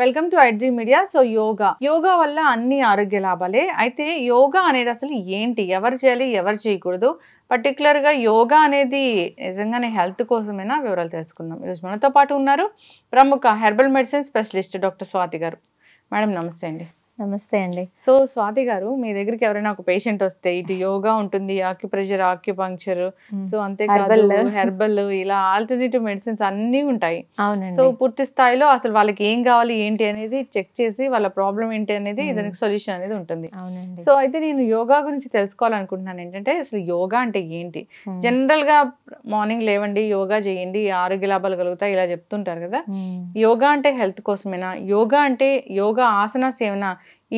Welcome to iDream Media so yoga yoga వల్ల అన్ని ఆరోగ్య లాభాలే అయితే యోగా అనేది అసలు ఏంటి ఎవరు చేయాలి ఎవరు చేయకూడదు పర్టికులర్గా యోగా అనేది నిజంగానే హెల్త్ కోసమైనా వివరాలు తెలుసుకుందాం ఈరోజు మనతో పాటు ఉన్నారు ప్రముఖ herbal medicine specialist doctor Swathi గారు మేడం నమస్తే అండి నమస్తే అండి సో స్వాతి గారు మీ దగ్గరికి ఎవరైనా ఒక పేషెంట్ వస్తే ఇటు యోగా ఉంటుంది ఆక్యుప్రెషర్ ఆక్యుపంక్చర్ సో అంతేకాదు హెర్బల్ ఇలా ఆల్టర్నేటివ్ మెడిసిన్స్ అన్ని ఉంటాయి సో పూర్తి స్థాయిలో అసలు వాళ్ళకి ఏం కావాలి ఏంటి అనేది చెక్ చేసి వాళ్ళ ప్రాబ్లం ఏంటి అనేది దానికి సొల్యూషన్ అనేది ఉంటుంది సో అయితే నేను యోగా గురించి తెలుసుకోవాలనుకుంటున్నాను ఏంటంటే అసలు యోగా అంటే ఏంటి జనరల్ గా మార్నింగ్ లేవండి యోగా చేయండి ఆరోగ్య లాభాలు కలుగుతాయి ఇలా చెప్తుంటారు కదా యోగా అంటే హెల్త్ కోసమేనా యోగా అంటే యోగా ఆసనాస్ ఏమైనా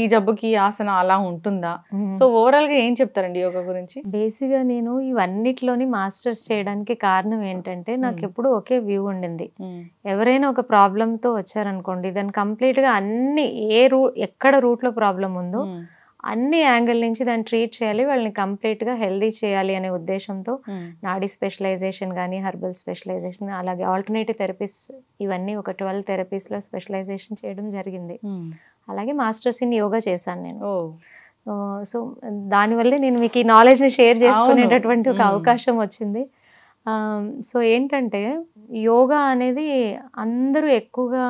ఈ జబ్బుకి ఆసన అలా ఉంటుందా సో ఓవరాల్ గా ఏం చెప్తారండి యోగా గురించి బేసిక్ గా నేను ఇవన్నిట్లోని మాస్టర్స్ చేయడానికి కారణం ఏంటంటే నాకు ఎప్పుడు ఒకే వ్యూ ఉండింది ఎవరైనా ఒక తో వచ్చారనుకోండి దాన్ని కంప్లీట్ గా అన్ని ఏ రూ ఎక్కడ రూట్ లో ప్రాబ్లం ఉందో అన్ని యాంగిల్ నుంచి దాన్ని ట్రీట్ చేయాలి వాళ్ళని కంప్లీట్గా హెల్దీ చేయాలి అనే ఉద్దేశంతో నాడీ స్పెషలైజేషన్ కానీ హర్బల్ స్పెషలైజేషన్ అలాగే ఆల్టర్నేటివ్ థెరపీస్ ఇవన్నీ ఒక ట్వెల్వ్ థెరపీస్లో స్పెషలైజేషన్ చేయడం జరిగింది అలాగే మాస్టర్స్ ఇన్ యోగా చేశాను నేను సో దానివల్లే నేను మీకు ఈ నాలెడ్జ్ని షేర్ చేసుకునేటటువంటి ఒక అవకాశం వచ్చింది సో ఏంటంటే యోగా అనేది అందరూ ఎక్కువగా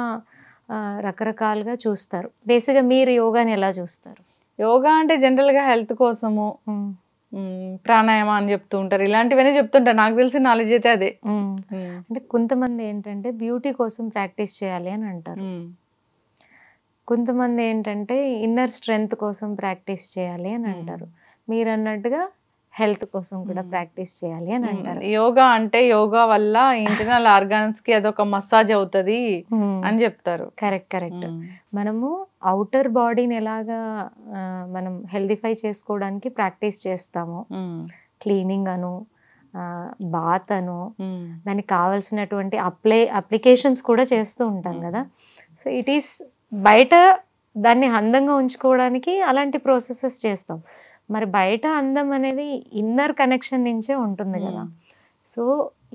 రకరకాలుగా చూస్తారు బేసిక్గా మీరు యోగాని ఎలా చూస్తారు యోగా అంటే జనరల్గా హెల్త్ కోసము ప్రాణాయామం అని చెప్తూ ఉంటారు ఇలాంటివన్నీ చెప్తుంటారు నాకు తెలిసిన నాలెడ్జ్ అయితే అదే అంటే కొంతమంది ఏంటంటే బ్యూటీ కోసం ప్రాక్టీస్ చేయాలి అని అంటారు కొంతమంది ఏంటంటే ఇన్నర్ స్ట్రెంగ్త్ కోసం ప్రాక్టీస్ చేయాలి అని అంటారు మీరు అన్నట్టుగా హెల్త్ కోసం కూడా ప్రాక్టీస్ చేయాలి అని అంటారు యోగా అంటే యోగా వల్ల ఇంటర్నల్ ఆర్గాన్స్ కి అదొక మసాజ్ అవుతుంది అని చెప్తారు కరెక్ట్ కరెక్ట్ మనము అవుటర్ బాడీని ఎలాగా మనం హెల్దిఫై చేసుకోవడానికి ప్రాక్టీస్ చేస్తాము క్లీనింగ్ అను బాత్ అను దానికి కావాల్సినటువంటి అప్లై అప్లికేషన్స్ కూడా చేస్తూ ఉంటాం కదా సో ఇట్ ఈస్ బయట దాన్ని అందంగా ఉంచుకోవడానికి అలాంటి ప్రాసెసెస్ చేస్తాం మరి బయట అందం అనేది ఇన్నర్ కనెక్షన్ నుంచే ఉంటుంది కదా hmm. సో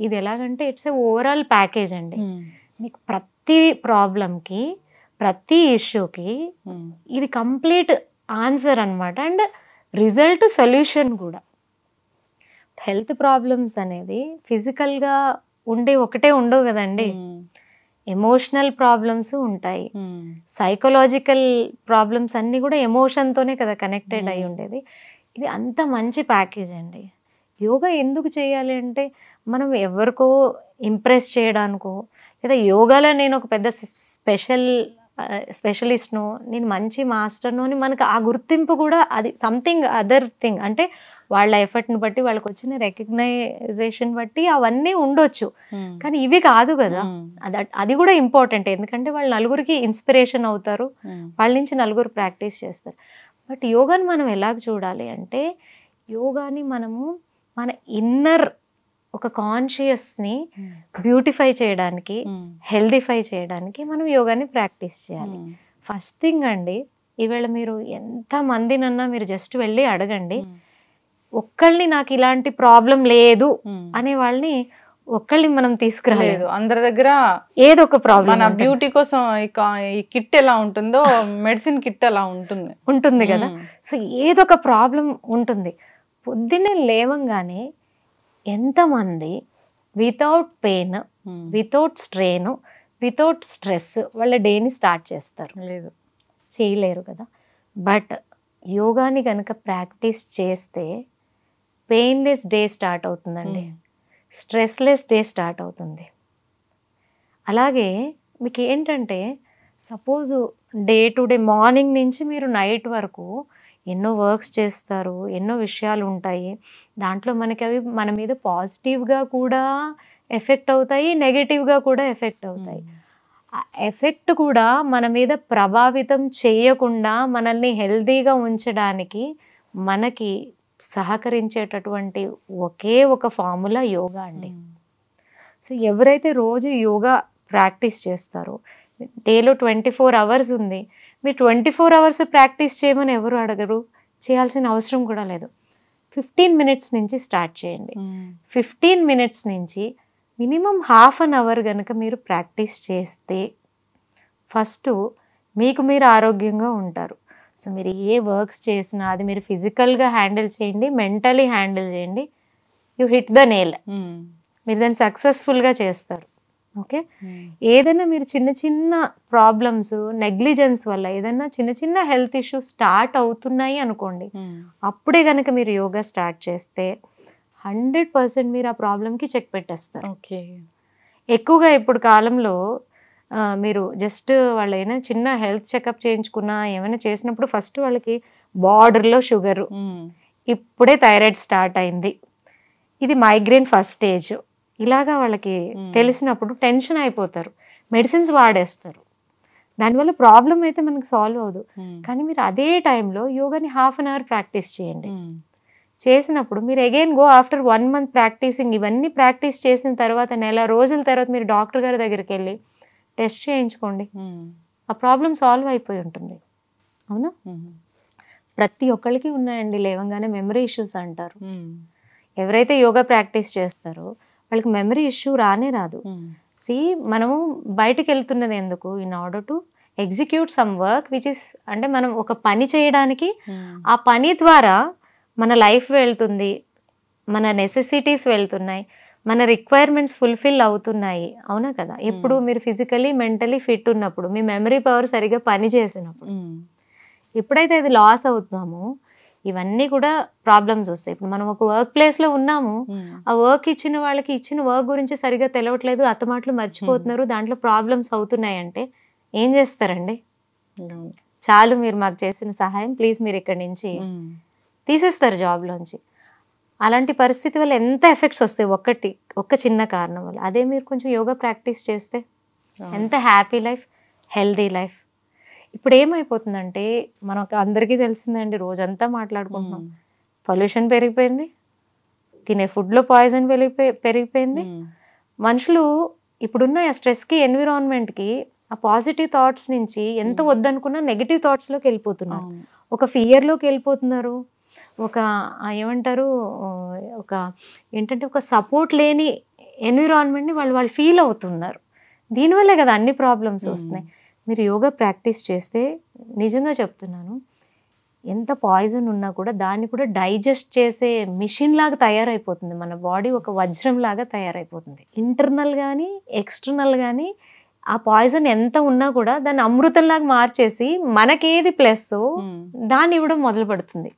ఇది ఎలాగంటే ఇట్స్ ఏ ఓవరాల్ ప్యాకేజ్ అండి hmm. మీకు ప్రతి ప్రాబ్లంకి ప్రతి ఇష్యూకి hmm. ఇది కంప్లీట్ ఆన్సర్ అనమాట అండ్ రిజల్ట్ సొల్యూషన్ కూడా హెల్త్ ప్రాబ్లమ్స్ అనేది ఫిజికల్గా ఉండే ఒకటే ఉండవు కదండి ఎమోషనల్ ప్రాబ్లమ్స్ ఉంటాయి సైకలాజికల్ ప్రాబ్లమ్స్ అన్నీ కూడా ఎమోషన్తోనే కదా కనెక్టెడ్ అయి hmm. ఉండేది ఇది అంత మంచి ప్యాకేజ్ అండి యోగా ఎందుకు చేయాలి అంటే మనం ఎవరికో ఇంప్రెస్ చేయడానికో లేదా యోగాలో నేను ఒక పెద్ద స్పెషల్ స్పెషలిస్ట్ను నేను మంచి మాస్టర్ను అని మనకు ఆ గుర్తింపు కూడా అది సంథింగ్ అదర్ థింగ్ అంటే వాళ్ళ ఎఫర్ట్ని బట్టి వాళ్ళకి వచ్చిన రెకగ్నైజేషన్ బట్టి అవన్నీ ఉండొచ్చు కానీ ఇవి కాదు కదా అది అది కూడా ఇంపార్టెంట్ ఎందుకంటే వాళ్ళు నలుగురికి ఇన్స్పిరేషన్ అవుతారు వాళ్ళ నుంచి నలుగురు ప్రాక్టీస్ చేస్తారు బట్ యోగాని మనం ఎలాగ చూడాలి అంటే యోగాని మనము మన ఇన్నర్ ఒక కాన్షియస్ని బ్యూటిఫై చేయడానికి హెల్దీఫై చేయడానికి మనం యోగాని ప్రాక్టీస్ చేయాలి ఫస్ట్ థింగ్ అండి ఈవేళ మీరు ఎంతమందినన్నా మీరు జస్ట్ వెళ్ళి అడగండి ఒక్కళ్ళని నాకు ఇలాంటి ప్రాబ్లం లేదు అనే వాళ్ళని ఒక్కళ్ళని మనం తీసుకురాలేదు అందరి దగ్గర ఏదో ఒక ప్రాబ్లం బ్యూటీ కోసం ఈ కిట్ ఎలా ఉంటుందో మెడిసిన్ కిట్ ఎలా ఉంటుంది ఉంటుంది కదా సో ఏదో ఒక ప్రాబ్లం ఉంటుంది పొద్దున్నే లేవంగానే ఎంతమంది without pain without strain without stress వాళ్ళ డేని స్టార్ట్ చేస్తారు లేదు చేయలేరు కదా బట్ యోగాని కనుక ప్రాక్టీస్ చేస్తే పెయిన్లెస్ డే స్టార్ట్ అవుతుందండి స్ట్రెస్లెస్ డే స్టార్ట్ అవుతుంది అలాగే మీకు ఏంటంటే suppose day to day morning నుంచి మీరు నైట్ వరకు ఎన్నో వర్క్స్ చేస్తారు ఎన్నో విషయాలు ఉంటాయి దాంట్లో మనకి అవి మన మీద పాజిటివ్గా కూడా ఎఫెక్ట్ అవుతాయి నెగిటివ్గా కూడా ఎఫెక్ట్ అవుతాయి ఎఫెక్ట్ కూడా మన మీద ప్రభావితం చేయకుండా మనల్ని హెల్తీగా ఉంచడానికి మనకి సహకరించేటటువంటి ఒకే ఒక ఫార్ములా యోగా అండి సో ఎవరైతే రోజు యోగా ప్రాక్టీస్ చేస్తారో డేలో ట్వంటీ ఫోర్ అవర్స్ ఉంది మీరు ట్వంటీ ఫోర్ అవర్స్ ప్రాక్టీస్ చేయమని ఎవరు అడగరు చేయాల్సిన అవసరం కూడా లేదు ఫిఫ్టీన్ మినిట్స్ నుంచి స్టార్ట్ చేయండి ఫిఫ్టీన్ మినిట్స్ నుంచి మినిమం హాఫ్ అన్ అవర్ కనుక మీరు ప్రాక్టీస్ చేస్తే ఫస్ట్ మీకు మీరు ఆరోగ్యంగా ఉంటారు సో మీరు ఏ వర్క్స్ చేసినా అది మీరు ఫిజికల్గా హ్యాండిల్ చేయండి మెంటలీ హ్యాండిల్ చేయండి you hit the nail hmm. మీరు దాన్ని సక్సెస్ఫుల్గా చేస్తారు ఓకే hmm. ఏదైనా మీరు చిన్న చిన్న ప్రాబ్లమ్స్ నెగ్లిజెన్స్ వల్ల ఏదైనా చిన్న చిన్న హెల్త్ ఇష్యూస్ స్టార్ట్ అవుతున్నాయి అనుకోండి hmm. అప్పుడే కనుక మీరు యోగా స్టార్ట్ చేస్తే హండ్రెడ్ పర్సెంట్ మీరు ఆ ప్రాబ్లమ్కి చెక్ పెట్టేస్తారు ఓకే ఎక్కువగా ఇప్పుడు కాలంలో మీరు జస్ట్ వాళ్ళు ఏమైనా చిన్న హెల్త్ చెకప్ చేయించుకున్నా ఏమైనా చేసినప్పుడు ఫస్ట్ వాళ్ళకి బార్డర్లో షుగరు ఇప్పుడే థైరాయిడ్ స్టార్ట్ అయింది ఇది మైగ్రేన్ ఫస్ట్ స్టేజ్ ఇలాగా వాళ్ళకి తెలిసినప్పుడు టెన్షన్ అయిపోతారు మెడిసిన్స్ వాడేస్తారు దానివల్ల ప్రాబ్లం అయితే మనకు సాల్వ్ అవ్వదు కానీ మీరు అదే టైంలో యోగాని హాఫ్ అన్ అవర్ ప్రాక్టీస్ చేయండి చేసినప్పుడు మీరు again go after one month practicing ఇవన్నీ ప్రాక్టీస్ చేసిన తర్వాత నెల రోజుల తర్వాత మీరు డాక్టర్ గారి దగ్గరికి వెళ్ళి టెస్ట్ చేయించుకోండి ఆ ప్రాబ్లం సాల్వ్ అయిపోయి ఉంటుంది అవునా ప్రతి ఒక్కరికి ఉన్నాయండి లేవంగానే మెమరీ ఇష్యూస్ అంటారు ఎవరైతే యోగా ప్రాక్టీస్ చేస్తారో వాళ్ళకి మెమరీ ఇష్యూ రానే రాదు సి మనము బయటకు వెళ్తున్నది ఎందుకు in order to execute some work which is అంటే మనం ఒక పని చేయడానికి ఆ పని ద్వారా మన లైఫ్ వెళ్తుంది మన నెసెసిటీస్ వెళ్తున్నాయి మన రిక్వైర్మెంట్స్ ఫుల్ఫిల్ అవుతున్నాయి అవునా కదా ఎప్పుడు మీరు ఫిజికలీ మెంటలీ ఫిట్ ఉన్నప్పుడు మీ మెమరీ పవర్ సరిగా పని చేసినప్పుడు ఎప్పుడైతే అది లాస్ అవుతున్నామో ఇవన్నీ కూడా ప్రాబ్లమ్స్ వస్తాయి ఇప్పుడు మనం ఒక వర్క్ ప్లేస్లో ఉన్నాము ఆ వర్క్ ఇచ్చిన వాళ్ళకి ఇచ్చిన వర్క్ గురించి సరిగా తెలవట్లేదు అతమాట్లు మర్చిపోతున్నారు దాంట్లో ప్రాబ్లమ్స్ అవుతున్నాయి అంటే ఏం చేస్తారండి చాలు మీరు మాకు చేసిన సహాయం ప్లీజ్ మీరు ఇక్కడి నుంచి తీసేస్తారు జాబ్లోంచి అలాంటి పరిస్థితి వల్ల ఎంత ఎఫెక్ట్స్ వస్తాయి ఒక్కటి ఒక్క చిన్న కారణం వల్ల అదే మీరు కొంచెం యోగా ప్రాక్టీస్ చేస్తే ఎంత హ్యాపీ లైఫ్ హెల్దీ లైఫ్ ఇప్పుడు ఏమైపోతుందంటే మనకు అందరికీ తెలిసిందండి రోజంతా మాట్లాడుకుంటున్నాం పొల్యూషన్ పెరిగిపోయింది తినే ఫుడ్లో పాయిజన్ పెరిగిపోయి పెరిగిపోయింది మనుషులు ఇప్పుడున్న స్ట్రెస్కి ఎన్విరాన్మెంట్కి ఆ పాజిటివ్ థాట్స్ నుంచి ఎంత వద్దనుకున్నా నెగిటివ్ థాట్స్లోకి వెళ్ళిపోతున్నారు ఒక ఫియర్లోకి వెళ్ళిపోతున్నారు ఒక ఏమంటారు ఒక ఏంటంటే ఒక సపోర్ట్ లేని ఎన్విరాన్మెంట్ని వాళ్ళు వాళ్ళు ఫీల్ అవుతున్నారు దీనివల్లే కదా అన్ని ప్రాబ్లమ్స్ వస్తున్నాయి మీరు యోగా ప్రాక్టీస్ చేస్తే నిజంగా చెప్తున్నాను ఎంత పాయిజన్ ఉన్నా కూడా దాన్ని కూడా డైజెస్ట్ చేసే మిషన్ లాగా తయారైపోతుంది మన బాడీ ఒక వజ్రం లాగా తయారైపోతుంది ఇంటర్నల్ కానీ ఎక్స్టర్నల్ కానీ ఆ పాయిజన్ ఎంత ఉన్నా కూడా దాన్ని అమృతంలాగా మార్చేసి మనకేది ప్లస్ దాన్ని ఇవ్వడం మొదలు పెడుతుంది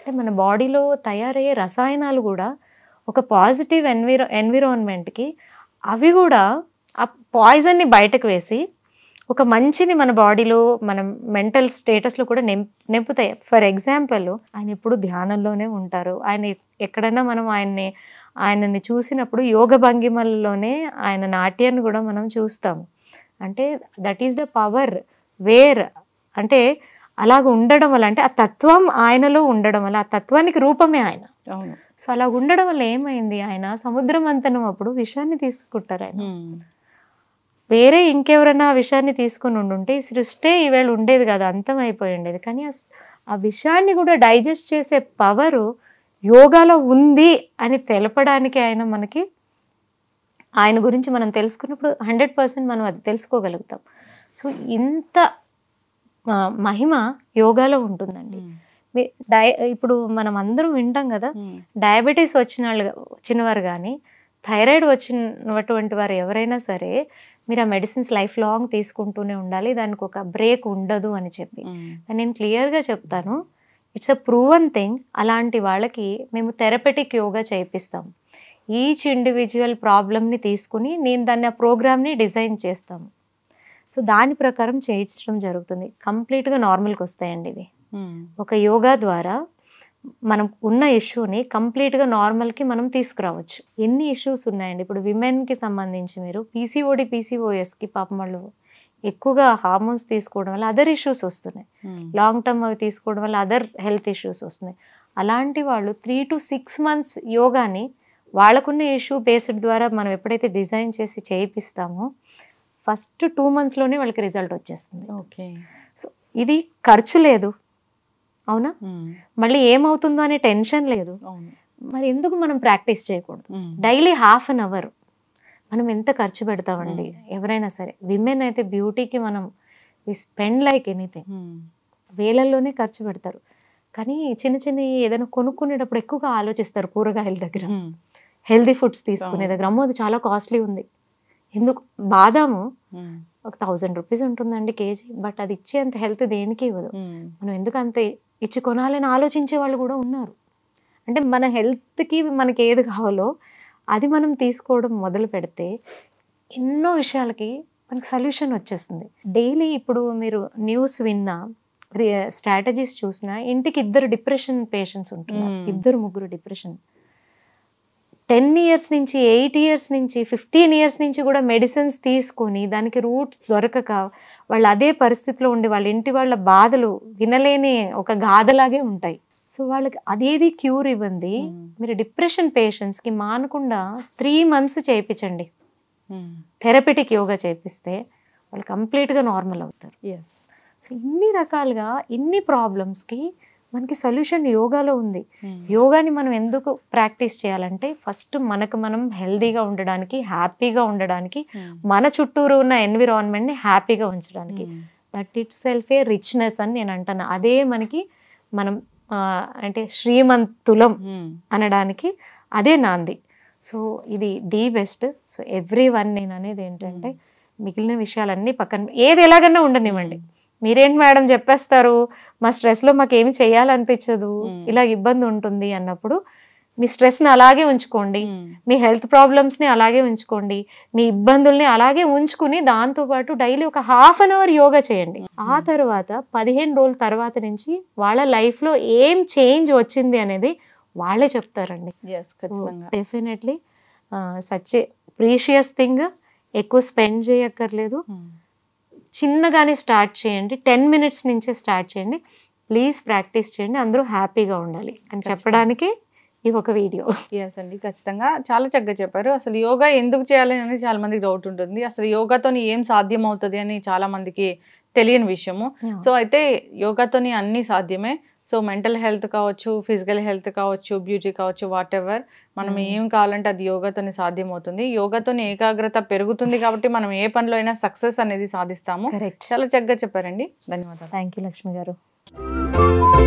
అంటే మన బాడీలో తయారయ్యే రసాయనాలు కూడా ఒక పాజిటివ్ ఎన్విరో ఎన్విరాన్మెంట్కి అవి కూడా ఆ పాయిజన్ని బయటకు వేసి ఒక మంచిని మన బాడీలో మన మెంటల్ స్టేటస్లో కూడా నింపు నింపుతాయి ఫర్ ఎగ్జాంపుల్ ఆయన ఎప్పుడు ధ్యానంలోనే ఉంటారు ఆయన ఎక్కడైనా మనం ఆయన్ని ఆయనని చూసినప్పుడు యోగ భంగిమల్లోనే ఆయన నాట్యాన్ని కూడా మనం చూస్తాం అంటే that is the power where అంటే అలాగ ఉండడం వల్ల అంటే ఆ తత్వం ఆయనలో ఉండడం వల్ల ఆ తత్వానికి రూపమే ఆయన సో అలా ఉండడం వల్ల ఏమైంది ఆయన సముద్రం అంతనం అప్పుడు విషాన్ని తీసుకుంటారు ఆయన వేరే ఇంకెవరైనా ఆ విషయాన్ని తీసుకుని ఉండుంటే ఈ సృష్టి ఈవేళ ఉండేది కాదు అంతం అయిపోయి ఉండేది కానీ ఆ విషయాన్ని కూడా డైజెస్ట్ చేసే పవరు యోగాలో ఉంది అని తెలపడానికి ఆయన మనకి ఆయన గురించి మనం తెలుసుకున్నప్పుడు హండ్రెడ్ పర్సెంట్ మనం అది తెలుసుకోగలుగుతాం సో ఇంత మహిమ యోగాలో ఉంటుందండి డై ఇప్పుడు మనం అందరం వింటాం కదా డయాబెటీస్ వచ్చిన వాళ్ళు వచ్చినవారు కానీ థైరాయిడ్ వచ్చినటువంటి వారు ఎవరైనా సరే మీరు ఆ మెడిసిన్స్ లైఫ్ లాంగ్ తీసుకుంటూనే ఉండాలి దానికి ఒక బ్రేక్ ఉండదు అని చెప్పి నేను క్లియర్గా చెప్తాను ఇట్స్ అ ప్రూవన్ థింగ్ అలాంటి వాళ్ళకి మేము థెరపెటిక్ యోగా చేయిస్తాం ఈచ్ ఇండివిజువల్ ప్రాబ్లమ్ని తీసుకుని నేను దాన్ని ఆ ప్రోగ్రామ్ని డిజైన్ చేస్తాము సో దాని ప్రకారం చేయించడం జరుగుతుంది కంప్లీట్గా నార్మల్కి వస్తాయండి ఇవి ఒక యోగా ద్వారా మనం ఉన్న ఇష్యూని కంప్లీట్గా నార్మల్కి మనం తీసుకురావచ్చు ఎన్ని ఇష్యూస్ ఉన్నాయండి ఇప్పుడు విమెన్కి సంబంధించి మీరు పీసీఓడి పీసీఓఎస్కి పాపం వాళ్ళు ఎక్కువగా హార్మోన్స్ తీసుకోవడం వల్ల అదర్ ఇష్యూస్ వస్తున్నాయి లాంగ్ టర్మ్ అవి తీసుకోవడం వల్ల అదర్ హెల్త్ ఇష్యూస్ వస్తున్నాయి అలాంటి వాళ్ళు త్రీ టు సిక్స్ మంత్స్ యోగాని వాళ్ళకున్న ఇష్యూ బేస్డ్ ద్వారా మనం ఎప్పుడైతే డిజైన్ చేసి చేయిస్తామో ఫస్ట్ టూ మంత్స్లోనే వాళ్ళకి రిజల్ట్ వచ్చేస్తుంది ఓకే సో ఇది ఖర్చు లేదు అవునా మళ్ళీ ఏమవుతుందో అనే టెన్షన్ లేదు మరి ఎందుకు మనం ప్రాక్టీస్ చేయకూడదు డైలీ హాఫ్ అన్ అవర్ మనం ఎంత ఖర్చు పెడతామండి ఎవరైనా సరే విమెన్ అయితే బ్యూటీకి మనం వి స్పెండ్ లైక్ ఎనీథింగ్ వేలల్లోనే ఖర్చు పెడతారు కానీ చిన్న చిన్న ఏదైనా కొనుక్కునేటప్పుడు ఎక్కువగా ఆలోచిస్తారు కూరగాయల దగ్గర హెల్దీ ఫుడ్స్ తీసుకునే దగ్గర అమ్మో అది చాలా కాస్ట్లీ ఉంది ఎందుకు బాదాము ఒక థౌజండ్ రూపీస్ ఉంటుందండి కేజీ బట్ అది ఇచ్చే అంత హెల్త్ దేనికి ఇవ్వదు మనం ఎందుకు అంత ఇచ్చి కొనాలని ఆలోచించే వాళ్ళు కూడా ఉన్నారు అంటే మన హెల్త్కి మనకి ఏది కావాలో అది మనం తీసుకోవడం మొదలు పెడితే ఎన్నో విషయాలకి మనకి సొల్యూషన్ వచ్చేస్తుంది డైలీ ఇప్పుడు మీరు న్యూస్ విన్నా స్ట్రాటజీస్ చూసినా ఇంటికి ఇద్దరు డిప్రెషన్ పేషెంట్స్ ఉంటున్నారు ఇద్దరు ముగ్గురు డిప్రెషన్ టెన్ ఇయర్స్ నుంచి ఎయిట్ ఇయర్స్ నుంచి ఫిఫ్టీన్ ఇయర్స్ నుంచి కూడా మెడిసిన్స్ తీసుకొని దానికి రూట్స్ దొరకక వాళ్ళు అదే పరిస్థితిలో ఉండి వాళ్ళ ఇంటి వాళ్ళ బాధలు వినలేని ఒక గాథలాగే ఉంటాయి సో వాళ్ళకి అదేది క్యూర్ ఇవ్వండి మీరు డిప్రెషన్ పేషెంట్స్కి మానకుండా త్రీ మంత్స్ చేయించండి థెరపెటిక్ యోగా చేపిస్తే వాళ్ళు కంప్లీట్గా నార్మల్ అవుతారు సో ఇన్ని రకాలుగా ఇన్ని ప్రాబ్లమ్స్కి మనకి సొల్యూషన్ యోగాలో ఉంది hmm. యోగాని మనం ఎందుకు ప్రాక్టీస్ చేయాలంటే ఫస్ట్ మనకు మనం హెల్దీగా ఉండడానికి హ్యాపీగా ఉండడానికి hmm. మన చుట్టూరు ఉన్న ఎన్విరాన్మెంట్ని హ్యాపీగా ఉంచడానికి that it self a richness అని నేను అంటాను అదే మనకి మనం అంటే శ్రీమంతులం hmm. అనడానికి అదే నాంది సో ఇది the best so everyone నేను అనేది ఏంటంటే మిగిలిన విషయాలన్నీ పక్కన ఏది ఎలాగన్నా ఉండనివ్వండి మీరేంటి మేడం చెప్పేస్తారు మా స్ట్రెస్లో మాకేమి చేయాలనిపించదు ఇలా ఇబ్బంది ఉంటుంది అన్నప్పుడు మీ స్ట్రెస్ని అలాగే ఉంచుకోండి మీ హెల్త్ ప్రాబ్లమ్స్ని అలాగే ఉంచుకోండి మీ ఇబ్బందుల్ని అలాగే ఉంచుకుని దాంతోపాటు డైలీ ఒక హాఫ్ అన్ అవర్ యోగా చేయండి ఆ తర్వాత పదిహేను రోజుల తర్వాత నుంచి వాళ్ళ లైఫ్లో ఏం చేంజ్ వచ్చింది అనేది వాళ్ళే చెప్తారండి డెఫినెట్లీ సచ్ ప్రీషియస్ థింగ్ ఎక్కువ స్పెండ్ చేయక్కర్లేదు చిన్నగానే స్టార్ట్ చేయండి టెన్ మినిట్స్ నుంచే స్టార్ట్ చేయండి ప్లీజ్ ప్రాక్టీస్ చేయండి అందరూ హ్యాపీగా ఉండాలి అని చెప్పడానికి ఇది ఒక వీడియో ఎస్ అండి ఖచ్చితంగా చాలా చక్కగా చెప్పారు అసలు యోగా ఎందుకు చేయాలి అనేది చాలా మందికి డౌట్ ఉంటుంది అసలు యోగాతో ఏం సాధ్యం అవుతుంది అని చాలా మందికి తెలియని విషయము సో అయితే యోగాతోని అన్నీ సాధ్యమే సో మెంటల్ హెల్త్ కావచ్చు ఫిజికల్ హెల్త్ కావచ్చు బ్యూటీ కావచ్చు వాట్ ఎవర్ మనం ఏం కావాలంటే అది యోగాతోనే సాధ్యమవుతుంది యోగాతోనే ఏకాగ్రత పెరుగుతుంది కాబట్టి మనం ఏ పనిలో అయినా సక్సెస్ అనేది సాధిస్తాము చాలా చక్కగా చెప్పారండి ధన్యవాదాలు థ్యాంక్ యూ లక్ష్మి గారు